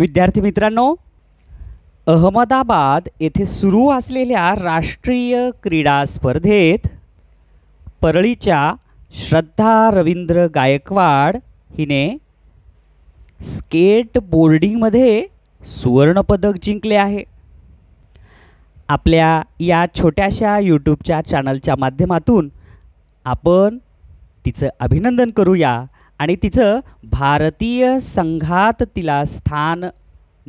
विद्यार्थी मित्रांनो अहमदाबाद येथे सुरू असलेल्या राष्ट्रीय क्रीडा स्पर्धेत परळीच्या श्रद्धा रवींद्र गायकवाड हिने स्केट बोर्डिंगमध्ये सुवर्णपदक जिंकले आहे आपल्या या छोट्याशा यूट्यूबच्या चॅनलच्या माध्यमातून आपण तिचं अभिनंदन करूया आणि तिचं भारतीय संघात तिला स्थान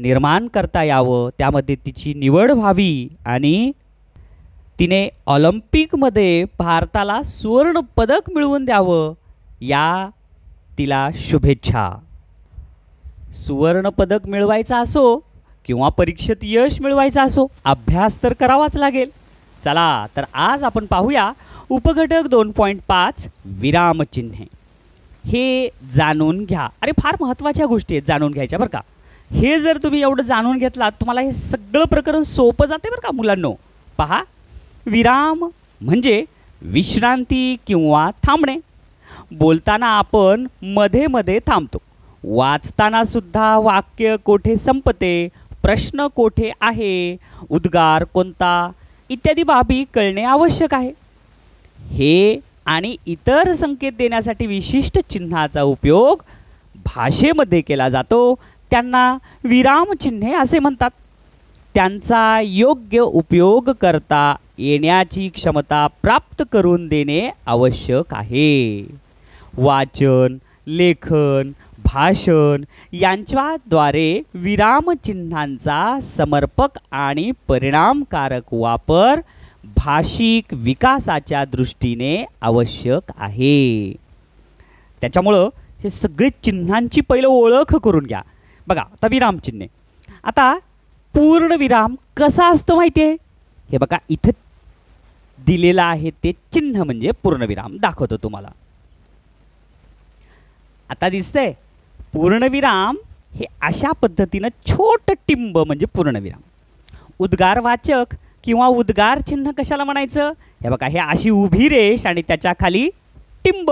निर्माण करता यावं त्यामध्ये तिची निवड व्हावी आणि तिने ऑलिम्पिकमध्ये भारताला सुवर्ण पदक मिळवून द्यावं या तिला शुभेच्छा सुवर्णपदक मिळवायचं असो किंवा परीक्षेत यश मिळवायचं असो अभ्यास तर करावाच लागेल चला तर आज आपण पाहूया उपघटक दोन पॉईंट पाच विरामचिन्हे हे जाणून घ्या अरे फार महत्त्वाच्या गोष्टी आहेत जाणून घ्यायच्या बरं का हे जर तुम्ही एवढं जाणून घेतलात तुम्हाला हे सगळं प्रकरण सोपं जाते बरं का मुलांनो पहा विराम म्हणजे विश्रांती किंवा थांबणे बोलताना आपण मध्ये मध्ये थांबतो वाचताना सुद्धा वाक्य कोठे संपते प्रश्न कोठे आहे उद्गार कोणता इत्यादी बाबी कळणे आवश्यक आहे हे आणि इतर संकेत देण्यासाठी विशिष्ट चिन्हाचा उपयोग भाषेमध्ये केला जातो त्यांना विरामचिन्हे असे म्हणतात त्यांचा योग्य उपयोग करता येण्याची क्षमता प्राप्त करून देणे आवश्यक आहे वाचन लेखन भाषण यांच्याद्वारे विरामचिन्हांचा समर्पक आणि परिणामकारक वापर भाषिक विकासाच्या दृष्टीने आवश्यक आहे त्याच्यामुळं हे सगळे चिन्हांची पहिलं ओळख करून घ्या बघा आता विरामचिन्हे आता पूर्णविराम कसा असतो माहिती आहे हे बघा इथं दिलेलं आहे ते चिन्ह म्हणजे पूर्णविराम दाखवतो तुम्हाला आता दिसतंय पूर्णविराम हे अशा पद्धतीनं छोट टिंब म्हणजे पूर्णविराम उद्गारवाचक किंवा उद्गार चिन्ह कशाला म्हणायचं हे बघा हे अशी उभी रेष आणि त्याच्या खाली टिंब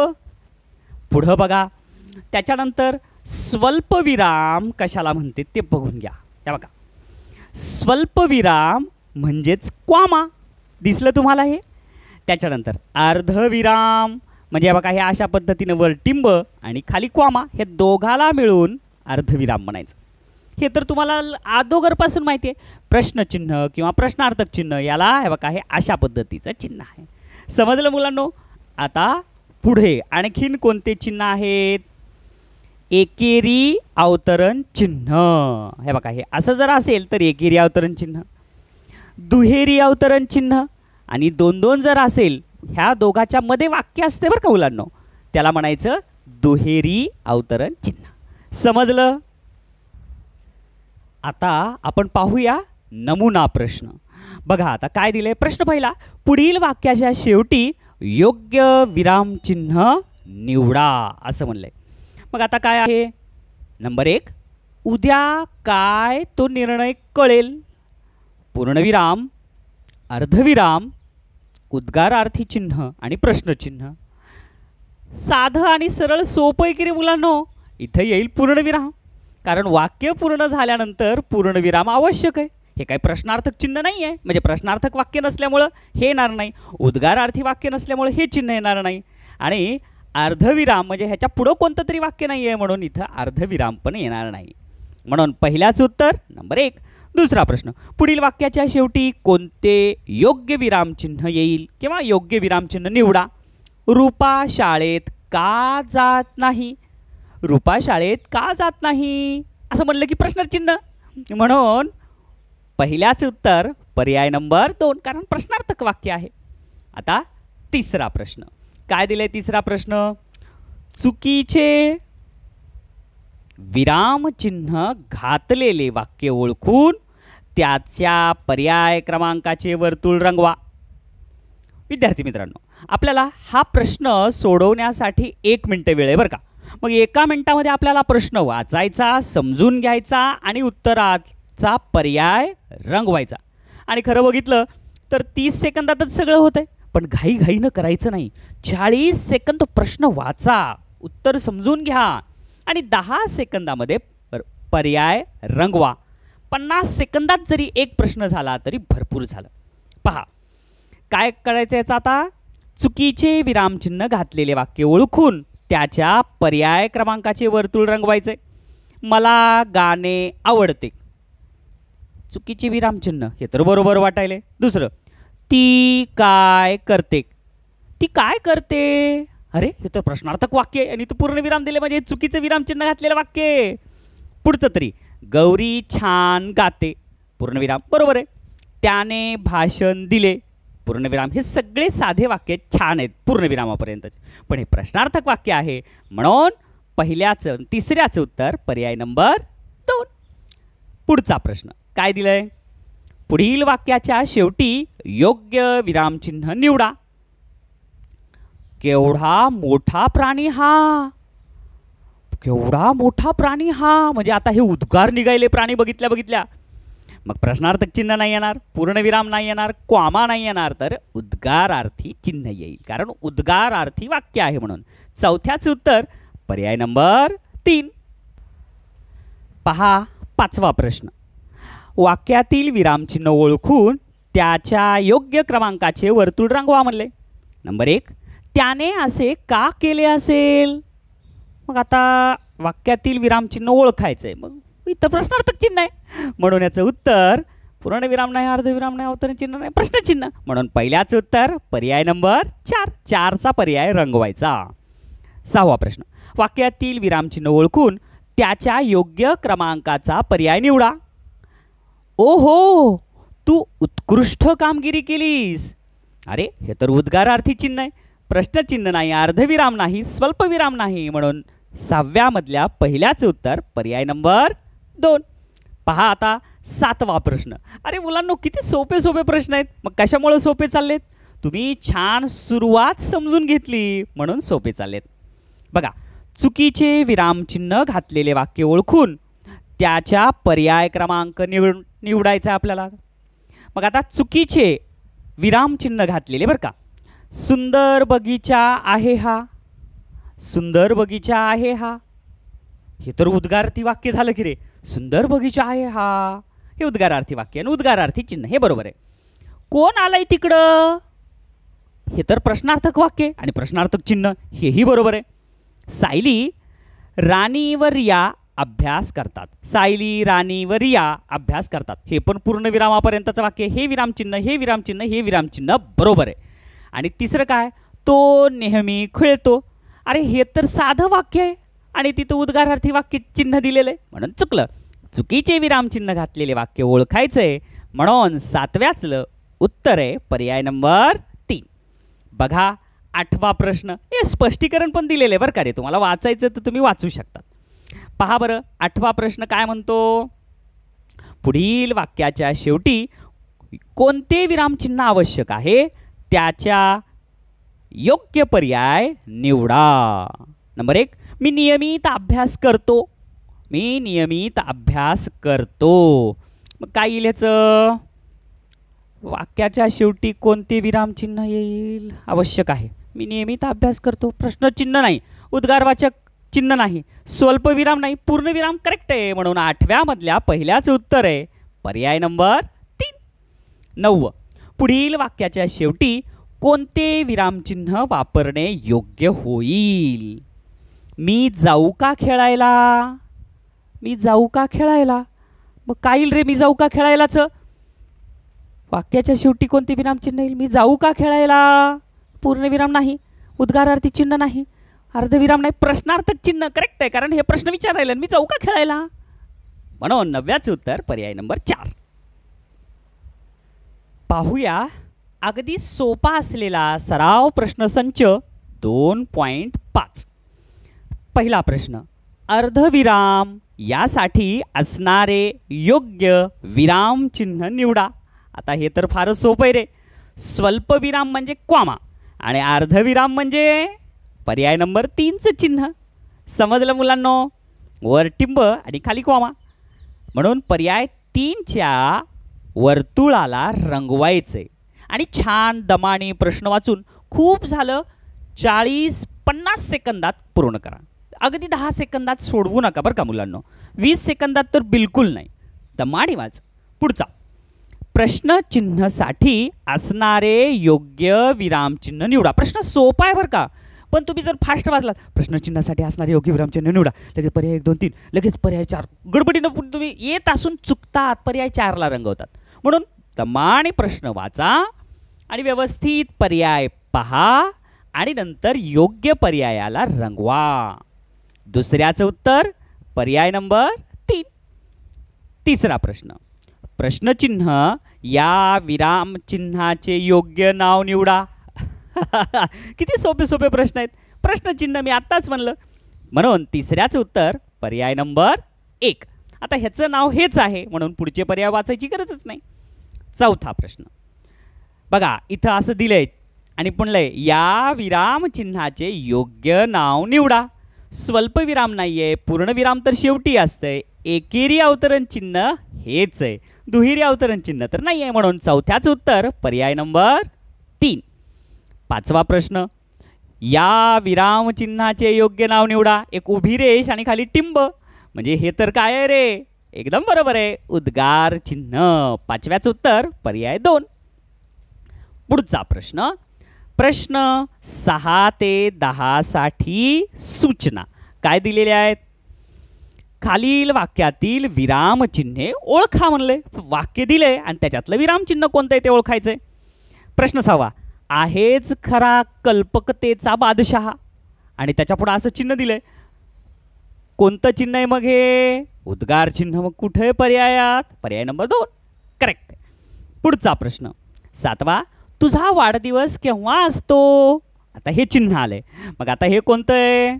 पुढं बघा त्याच्यानंतर स्वल्पविराम कशाला म्हणते ते बघून घ्या हे बघा स्वल्पविराम म्हणजेच क्वामा दिसलं तुम्हाला हे त्याच्यानंतर अर्धविराम म्हणजे बघा हे अशा पद्धतीनं वर टिंब आणि खाली क्वामा हे दोघाला मिळून अर्धविराम म्हणायचं हे तर तुम्हाला आदोगरपासून माहिती आहे प्रश्नचिन्ह किंवा प्रश्नार्थक चिन्ह याला हे बघा हे अशा पद्धतीचं चिन्ह आहे समजलं मुलांनो आता पुढे आणखीन कोणते चिन्ह आहेत एकेरी अवतरण चिन्ह हे बघा हे असं जर असेल तर एकेरी अवतरण चिन्ह दुहेरी अवतरण चिन्ह आणि दोन दोन जर असेल ह्या दोघाच्या मध्ये वाक्य असते बरं का मुलांनो त्याला म्हणायचं दुहेरी अवतरण चिन्ह समजलं आता आपण पाहूया नमुना प्रश्न बघा आता काय दिले प्रश्न पहिला पुढील वाक्याच्या शेवटी योग्य विरामचिन्ह निवडा असं म्हणलंय मग आता काय आहे नंबर एक उद्या काय तो निर्णय कळेल पूर्णविराम अर्धविराम उद्गारार्थी चिन्ह आणि प्रश्नचिन्ह साधं आणि सरळ सोपं आहे की रे मुलांनो इथं येईल पूर्णविराम कारण वाक्य पूर्ण झाल्यानंतर पूर्णविराम आवश्यक आहे हे काही प्रश्नार्थक चिन्ह नाही आहे म्हणजे प्रश्नार्थक वाक्य नसल्यामुळं हे येणार नाही उद्गारार्थी वाक्य नसल्यामुळं हे चिन्ह येणार नाही आणि अर्धविराम म्हणजे ह्याच्या पुढं कोणतं तरी वाक्य नाही आहे म्हणून इथं अर्धविराम पण येणार नाही म्हणून पहिल्याचं उत्तर नंबर एक दुसरा प्रश्न पुढील वाक्याच्या शेवटी कोणते योग्य विरामचिन्ह येईल किंवा योग्य विरामचिन्ह निवडा रूपा शाळेत का जात नाही रुपा शाळेत का जात नाही असं म्हणलं की प्रश्नचिन्ह म्हणून पहिल्याच उत्तर पर्याय नंबर दोन कारण प्रश्नार्थक वाक्य आहे आता तिसरा प्रश्न काय दिले तिसरा प्रश्न चुकीचे विरामचिन्ह घातलेले वाक्य ओळखून त्याच्या पर्याय क्रमांकाचे वर्तुळ रंगवा विद्यार्थी मित्रांनो आपल्याला हा प्रश्न सोडवण्यासाठी एक मिनटं वेळ आहे बरं का मग एका मिनटामध्ये आपल्याला प्रश्न वाचायचा समजून घ्यायचा आणि उत्तराचा पर्याय रंगवायचा आणि खरं बघितलं तर तीस सेकंदातच सगळं होतंय पण घाईघाईनं करायचं नाही चाळीस सेकंद प्रश्न वाचा उत्तर समजून घ्या आणि दहा सेकंदामध्ये पर्याय रंगवा पन्नास सेकंदात जरी एक प्रश्न झाला तरी भरपूर झालं पहा काय करायचं याचं आता चुकीचे विरामचिन्ह घातलेले वाक्य ओळखून त्याच्या पर्याय क्रमांकाचे वर्तुळ रंगवायचे मला गाणे आवडते चुकीचे विरामचिन्ह हे तर बरोबर वाटायले दुसरं ती काय करते ती काय करते अरे हे तर प्रश्नार्थक वाक्य आहे आणि तू पूर्ण विराम दिले म्हणजे चुकीचं विरामचिन्ह घातलेलं वाक्य आहे पुढचं तरी गौरी छान गाते पूर्णविराम बरोबर आहे त्याने भाषण दिले पूर्णविराम हे सगळे साधे वाक्य छान आहेत पूर्णविरामापर्यंतचे पण हे प्रश्नार्थक वाक्य आहे म्हणून पहिल्याचं तिसऱ्याचं उत्तर पर्याय नंबर दोन पुढचा प्रश्न काय दिलं पुढील वाक्याच्या शेवटी योग्य विरामचिन्ह निवडा केवढा मोठा प्राणी हा केवढा मोठा प्राणी हा म्हणजे आता हे उद्गार निघायले प्राणी बघितल्या बघितल्या मग प्रश्नार्थक चिन्ह नाही येणार पूर्णविराम नाही येणार क्वामा नाही येणार तर उद्गारार्थी चिन्ह येईल कारण उद्गारार्थी वाक्य आहे म्हणून चौथ्याच उत्तर पर्याय नंबर तीन पहा पाचवा प्रश्न वाक्यातील विरामचिन्ह ओळखून त्याच्या योग्य क्रमांकाचे वर्तुळ रंगवा म्हणले नंबर एक त्याने असे का केले असेल मग आता वाक्यातील विरामचिन्ह ओळखायचं आहे मग इथं प्रश्नार्थक चिन्ह आहे म्हणून याचं उत्तर पूर्णविराम नाही अर्धविराम नाही अवतरण चिन्ह नाही प्रश्नचिन्ह म्हणून पहिल्याचं उत्तर पर्याय नंबर चार चारचा पर्याय रंगवायचा सहावा प्रश्न वाक्यातील विरामचिन्ह ओळखून त्याच्या योग्य क्रमांकाचा पर्याय निवडा ओ हो तू उत्कृष्ट कामगिरी केलीस अरे हे तर उद्गारार्थी चिन्ह आहे प्रश्नचिन्ह नाही अर्धविराम नाही स्वल्पविराम नाही म्हणून सहाव्यामधल्या पहिल्याचं उत्तर पर्याय नंबर दोन पहा आता सातवा प्रश्न अरे मुलांनो किती सोपे सोपे प्रश्न आहेत मग कशामुळे सोपे चाललेत तुम्ही छान सुरुवात समजून घेतली म्हणून सोपे चाललेत बघा चुकीचे विरामचिन्ह घातलेले वाक्य ओळखून त्याच्या पर्याय क्रमांक निवड निवडायचा आपल्याला मग आता चुकीचे विरामचिन्ह घातलेले बरं का सुंदर बगीचा आहे हा सुंदर बगीचा आहे हा हे तर उद्गारार्थी वाक्य झालं की रे सुंदर बगीचा आहे हा हे उद्गारार्थी वाक्य आणि उद्गारार्थी चिन्ह हे बरोबर आहे कोण आलाय तिकडं हे तर प्रश्नार्थक वाक्य आणि प्रश्नार्थक चिन्ह हेही बरोबर आहे सायली राणीवर या अभ्यास करतात सायली राणीवर या अभ्यास करतात हे पण पूर्ण विरामापर्यंतचं वाक्य हे विरामचिन्ह हे विरामचिन्ह हे विरामचिन्ह बरोबर आहे आणि तिसरं काय तो नेहमी खेळतो अरे हे तर साधं वाक्य आहे आणि तिथं उद्गारार्थी वाक्य चिन्ह दिलेलं आहे म्हणून चुकलं चुकीचे विरामचिन्ह घातलेले वाक्य ओळखायचं आहे म्हणून सातव्याचलं उत्तर आहे पर्याय नंबर तीन बघा आठवा प्रश्न हे स्पष्टीकरण पण दिलेलं आहे बरं का रे तुम्हाला वाचायचं तर तुम्ही वाचू शकता पहा बरं आठवा प्रश्न काय म्हणतो पुढील वाक्याच्या शेवटी कोणते विरामचिन्ह आवश्यक आहे त्याच्या योग्य पर्याय निवडा नंबर एक मी नियमित अभ्यास करतो मी नियमित अभ्यास करतो मग काय येईल वाक्याच्या शेवटी कोणते विरामचिन्ह येईल आवश्यक आहे मी नियमित अभ्यास करतो प्रश्नचिन्ह नाही उद्गारवाचक चिन्ह नाही विराम नाही पूर्णविराम करेक्ट आहे म्हणून आठव्यामधल्या पहिल्याच उत्तर आहे पर्याय नंबर तीन नव्व पुढील वाक्याच्या शेवटी कोणते विरामचिन्ह वापरणे योग्य होईल मी जाऊ का खेळायला मी जाऊ का खेळायला मग काय येईल रे मी जाऊ का खेळायलाच वाक्याच्या शेवटी कोणते विरामचिन्ह येईल मी जाऊ का खेळायला पूर्णविराम नाही उद्गारार्थी चिन्ह नाही अर्धविराम नाही प्रश्नार्थक चिन्ह करेक्ट आहे कारण हे प्रश्न विचारायला मी जाऊ का खेळायला म्हणून नव्याचं उत्तर पर्याय नंबर चार पाहूया अगदी सोपा असलेला सराव प्रश्नसंच दोन पॉईंट पाच पहिला प्रश्न अर्धविराम यासाठी असणारे योग्य विराम चिन्ह निवडा आता हे तर फारच सोपं आहे रे स्वल्पविराम म्हणजे क्वामा आणि अर्धविराम म्हणजे पर्याय नंबर तीनचं चिन्ह समजलं मुलांनो वर टिंब आणि खाली क्वामा म्हणून पर्याय तीनच्या वर्तुळाला रंगवायचं आणि छान दमाने प्रश्न वाचून खूप झालं चाळीस पन्नास सेकंदात पूर्ण करा अगदी दहा सेकंदात सोडवू नका बरं का मुलांना वीस सेकंदात तर बिलकुल नाही माडी वाच पुढचा प्रश्नचिन्हसाठी असणारे योग्य विरामचिन्ह निवडा प्रश्न सोपा आहे बरं का पण तुम्ही जर फास्ट वाचलात प्रश्नचिन्हासाठी असणारे योग्य विरामचिन्ह निवडा लगेच पर्याय एक दोन तीन लगेच पर्याय चार गडबडीनं तुम्ही येत असून चुकतात पर्याय चारला रंगवतात म्हणून आणि प्रश्न वाचा आणि व्यवस्थित पर्याय पहा आणि नंतर योग्य पर्यायाला रंगवा दुसऱ्याचं उत्तर पर्याय नंबर तीन तिसरा प्रश्न प्रश्नचिन्ह या विरामचिन्हाचे योग्य नाव निवडा किती सोपे सोपे प्रश्न आहेत प्रश्नचिन्ह मी आत्ताच म्हणलं म्हणून तिसऱ्याचं उत्तर पर्याय नंबर एक आता ह्याचं नाव हेच आहे म्हणून पुढचे पर्याय वाचायची गरजच नाही चौथा प्रश्न बघा इथं असं दिलंय आणि म्हणलंय या विरामचिन्हाचे योग्य नाव निवडा स्वल्पविराम नाही आहे पूर्णविराम तर शेवटी असतंय एकेरी अवतरण चिन्ह हेच आहे दुहेरी अवतरण चिन्ह तर नाही आहे म्हणून चौथ्याच उत्तर पर्याय नंबर तीन पाचवा प्रश्न या विरामचिन्हाचे योग्य नाव निवडा एक उभी रेष आणि खाली टिंब म्हणजे हे तर काय आहे रे एकदम बरोबर आहे उद्गार चिन्ह पाचव्याचं उत्तर पर्याय दोन पुढचा प्रश्न प्रश्न सहा ते दहासाठी सूचना काय दिलेल्या आहेत खालील वाक्यातील विरामचिन्हे ओळखा म्हणले वाक्य दिले आणि त्याच्यातलं विरामचिन्ह कोणतं आहे ते ओळखायचं आहे प्रश्न सहावा आहेच खरा कल्पकतेचा बादशहा आणि पुढं असं चिन्ह दिलंय कोणतं चिन्ह आहे मग हे उद्गार चिन्ह मग कुठे पर्यायात पर्याय नंबर दोन करेक्ट पुढचा प्रश्न सातवा तुझा वाढदिवस केव्हा असतो आता हे चिन्ह आलंय मग आता हे कोणतं आहे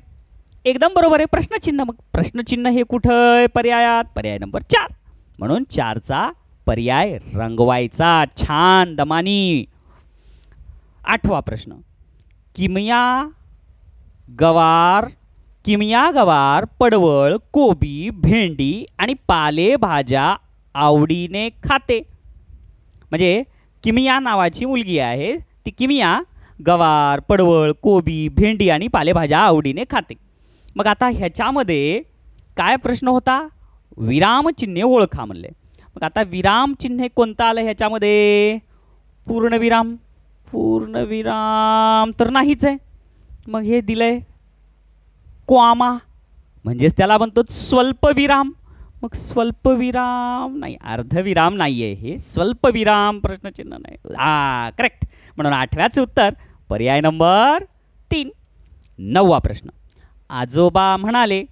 एकदम बरोबर आहे प्रश्नचिन्ह मग प्रश्नचिन्ह हे कुठं आहे पर्यायात पर्याय नंबर चार म्हणून चारचा पर्याय रंगवायचा छान दमानी आठवा प्रश्न किमया गवार किमया गवार पडवळ कोबी भेंडी आणि पालेभाज्या आवडीने खाते म्हणजे किमिया नावाची मुलगी आहे ती किमिया गवार पडवळ कोबी भेंडी आणि पालेभाज्या आवडीने खाते मग आता ह्याच्यामध्ये काय प्रश्न होता विरामचिन्हे ओळखा म्हणले मग आता विरामचिन्हे कोणतं आलं ह्याच्यामध्ये पूर्णविराम पूर्णविराम तर नाहीच आहे मग हे दिलं आहे क्वामा म्हणजेच त्याला म्हणतो स्वल्पविराम मग स्वल्पविराम नाही अर्धविराम नाही आहे हे स्वल्पविराम प्रश्नचिन्ह नाही आ करेक्ट म्हणून आठव्याचं उत्तर पर्याय नंबर तीन नववा प्रश्न आजोबा म्हणाले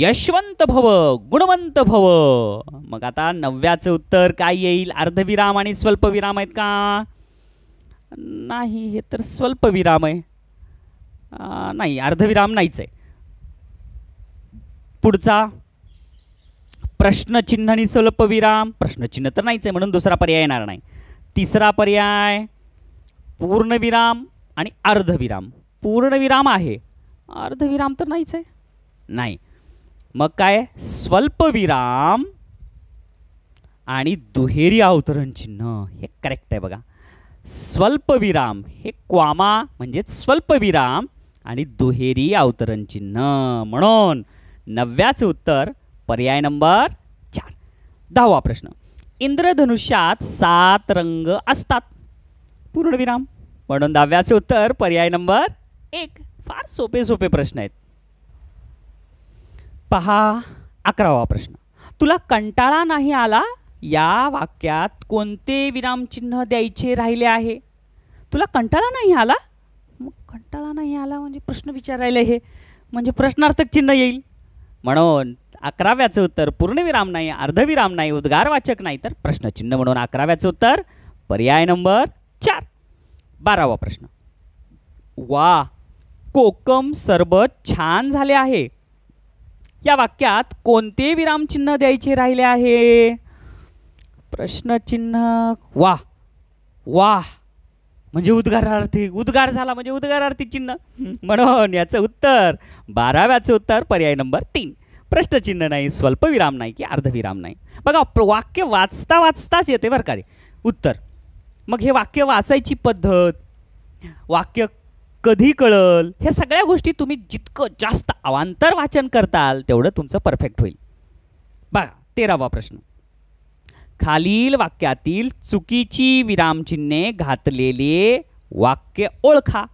यशवंत भव गुणवंत भव मग आता नवव्याचं उत्तर काय येईल अर्धविराम आणि स्वल्पविराम आहेत का नाही हे तर स्वल्पविराम आहे नाही अर्धविराम नाहीच आहे पुढचा प्रश्नचिन्ह आणि स्वल्पविराम प्रश्नचिन्ह तर नाहीच आहे म्हणून दुसरा पर्याय येणार नाही तिसरा पर्याय पूर्णविराम आणि अर्धविराम पूर्णविराम आहे अर्धविराम तर नाहीच आहे नाही मग काय स्वल्पविराम आणि दुहेरी अवतरण चिन्ह हे करेक्ट आहे बघा स्वल्पविराम हे क्वामा म्हणजेच स्वल्पविराम आणि दुहेरी अवतरण चिन्ह म्हणून नव्याचं उत्तर पर्याय नंबर चार दहावा प्रश्न इंद्रधनुष्यात सात रंग असतात पूर्णविराम म्हणून दहाव्याचे उत्तर पर्याय नंबर एक फार सोपे सोपे प्रश्न आहेत पहा अकरावा प्रश्न तुला कंटाळा नाही आला या वाक्यात कोणते विरामचिन्ह द्यायचे राहिले आहे तुला कंटाळा नाही आला मग कंटाळा नाही आला म्हणजे प्रश्न विचारायला हे म्हणजे प्रश्नार्थक चिन्ह येईल म्हणून अकराव्याचं उत्तर पूर्णविराम नाही अर्धविराम नाही उद्गारवाचक नाही तर प्रश्नचिन्ह म्हणून अकराव्याचं उत्तर पर्याय नंबर चार बारावा प्रश्न वा कोकम सरबत छान झाले आहे या वाक्यात कोणते विरामचिन्ह द्यायचे राहिले आहे प्रश्नचिन्ह वा वा म्हणजे उद्गारार्थी उद्गार झाला म्हणजे उद्गारार्थी चिन्ह म्हणून याचं उत्तर बाराव्याचं उत्तर पर्याय नंबर तीन प्रश्नचिन्ह नाही स्वल्पविराम नाही की अर्धविराम नाही बघा वाक्य वाचता वाचताच येते बरं का रे उत्तर मग हे वाक्य वाचायची पद्धत वाक्य कधी कळल ह्या सगळ्या गोष्टी तुम्ही जितकं जास्त अवांतर वाचन करताल तेवढं तुमचं परफेक्ट होईल बघा तेरावा प्रश्न खालील वाक्यातील चुकीची विरामचिन्हे घातलेले वाक्य ओळखा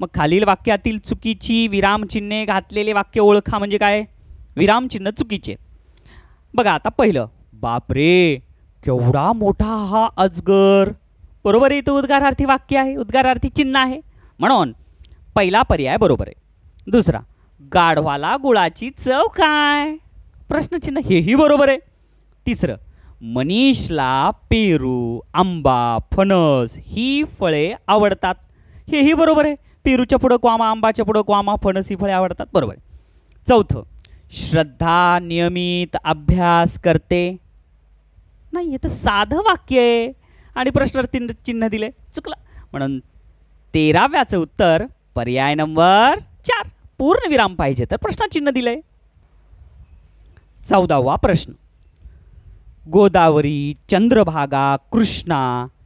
मग खालील वाक्यातील चुकीची विरामचिन्हे घातलेले वाक्य ओळखा म्हणजे काय विरामचिन्ह चुकीचे बघा आता पहिलं बापरे केवढा मोठा हा अजगर बरोबर आहे तो उद्गारार्थी वाक्य आहे उद्गारार्थी चिन्ह आहे म्हणून पहिला पर्याय बरोबर आहे दुसरा गाढवाला गुळाची चव काय प्रश्नचिन्ह हेही बरोबर आहे तिसरं मनीषला पेरू आंबा फणस ही फळे आवडतात हेही बरोबर आहे पेरूच्या पुढं क्वामा आंबाच्या पुढं क्वामा फणस ही फळे आवडतात बरोबर आहे चौथं श्रद्धा नियमित अभ्यास करते नाही हे तर साधं वाक्य आहे आणि प्रश्नार्थी चिन्ह दिले चुकलं म्हणून तेराव्याचं उत्तर पर्याय नंबर चार पूर्णविराम पाहिजे तर प्रश्नचिन्ह दिलं आहे चौदावा प्रश्न गोदावरी चंद्रभागा कृष्णा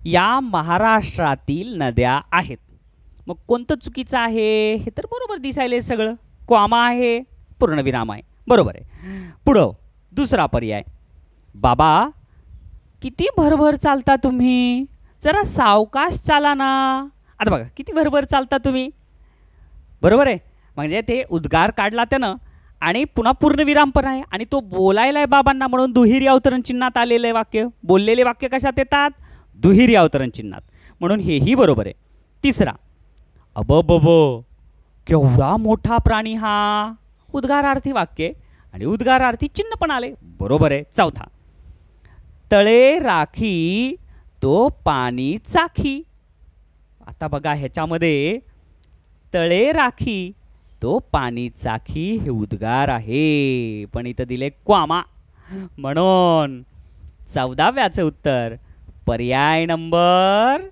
या महाराष्ट्रातील नद्या आहेत मग कोणतं चुकीचं आहे हे तर बरोबर दिसायला सगळं क्वामा आहे पूर्णविराम आहे बरोबर आहे पुढं दुसरा पर्याय बाबा किती भरभर चालता तुम्ही जरा सावकाश चाला ना आता बघा किती भरभर चालता तुम्ही बरोबर आहे म्हणजे ते उद्गार काढला त्यानं आणि पुन्हा पूर्णविराम पण आहे आणि तो बोलायला आहे बाबांना म्हणून दुहेरी अवतरण चिन्हात आलेलं आहे वाक्य बोललेले वाक्य कशात येतात दुहेरी अवतरण चिन्हात म्हणून हेही बरोबर आहे तिसरा अब बब केवढा मोठा प्राणी हा उद्गारार्थी वाक्ये आणि उद्गारार्थी चिन्ह पण आले बरोबर आहे चौथा तळे राखी तो पाणी चाखी आता बघा ह्याच्यामध्ये तळे राखी तो पाणी चाखी हे उद्गार आहे पण इथं दिले क्वामा म्हणून चौदाव्याचं उत्तर पर्याय नंबर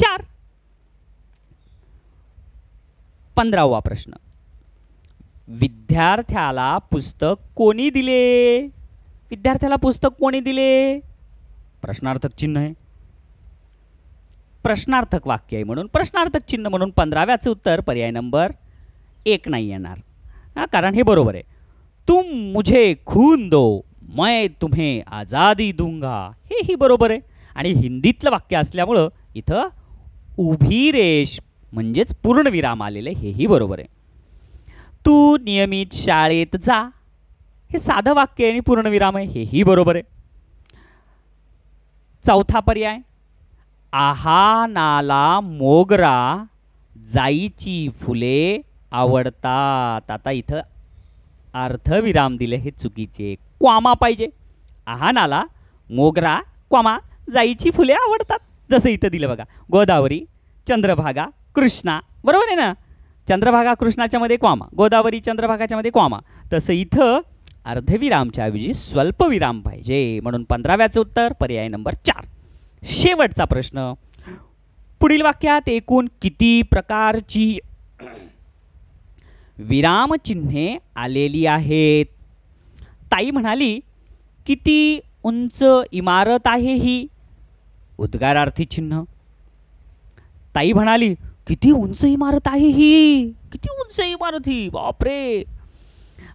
चार पंधरावा प्रश्न विद्यार्थ्याला पुस्तक कोणी दिले विद्यार्थ्याला पुस्तक कोणी दिले प्रश्नार्थक चिन्ह आहे प्रश्नार्थक वाक्य आहे म्हणून प्रश्नार्थक चिन्ह म्हणून पंधराव्याचं उत्तर पर्याय नंबर एक नाही येणार हां कारण हे बरोबर आहे तुम मुझे खून दो मैं तुम्हे आजादी दूंगा हेही बरोबर आहे आणि हिंदीतलं वाक्य असल्यामुळं इथं उभी रेष म्हणजेच पूर्णविराम आलेलं हेही बरोबर आहे तू नियमित शाळेत जा हे साधं वाक्य आणि पूर्णविराम आहे हेही बरोबर आहे चौथा पर्याय नाला मोगरा जाईची फुले आवडतात आता इथं अर्धविराम दिले हे चुकीचे क्वामा पाहिजे नाला मोगरा क्वामा जाईची फुले आवडतात जसं इथं दिलं बघा गोदावरी चंद्रभागा कृष्णा बरोबर आहे ना चंद्रभागा कृष्णाच्या मध्ये क्वामा गोदावरी चंद्रभागाच्या मध्ये क्वामा तसं इथं अर्धविरामच्या ऐवजी स्वल्पविराम पाहिजे म्हणून पंधराव्याचं उत्तर पर्याय नंबर चार शेवटचा प्रश्न पुढील वाक्यात एकूण किती प्रकारची विरामचिन्हे आलेली आहेत ताई म्हणाली किती उंच इमारत आहे ही उद्गारार्थी चिन्ह ताई म्हणाली किती उंच इमारत आहे ही किती उंच इमारत ही बापरे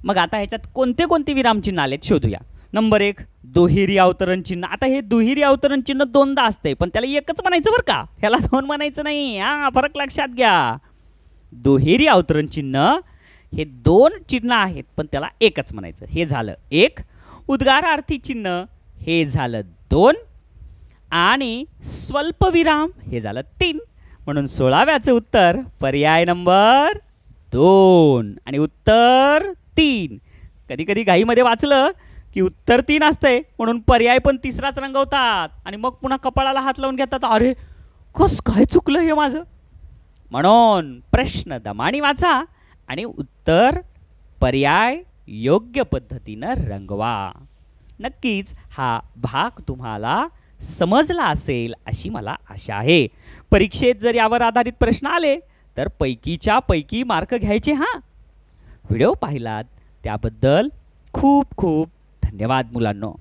मग आता ह्याच्यात कोणते कोणते विरामचिन्ह आलेत शोधूया नंबर एक दुहेरी अवतरण चिन्ह आता हे दुहेरी अवतरण चिन्ह दोनदा असते पण त्याला एकच म्हणायचं बरं का ह्याला दोन म्हणायचं नाही हा फरक लक्षात घ्या दुहेरी अवतरण चिन्ह हे दोन चिन्ह आहेत पण त्याला एकच म्हणायचं हे झालं एक उद्गारार्थी चिन्ह हे झालं दोन आणि स्वल्पविराम हे झालं तीन म्हणून सोळाव्याचं उत्तर पर्याय नंबर दोन आणि उत्तर तीन कधी कधी घाईमध्ये वाचलं की उत्तर तीन असतंय म्हणून पर्याय पण तिसराच रंगवतात आणि मग पुन्हा कपाळाला हात लावून घेतात अरे कस काय चुकलं हे माझं म्हणून प्रश्न दमाणी वाचा आणि उत्तर पर्याय योग्य पद्धतीनं रंगवा नक्कीच हा भाग तुम्हाला समजला असेल अशी मला आशा आहे परीक्षेत जर यावर आधारित प्रश्न आले तर पैकीच्या पैकी मार्क घ्यायचे हां व्हिडिओ पाहिलात त्याबद्दल खूप खूप धन्यवाद मुलांनो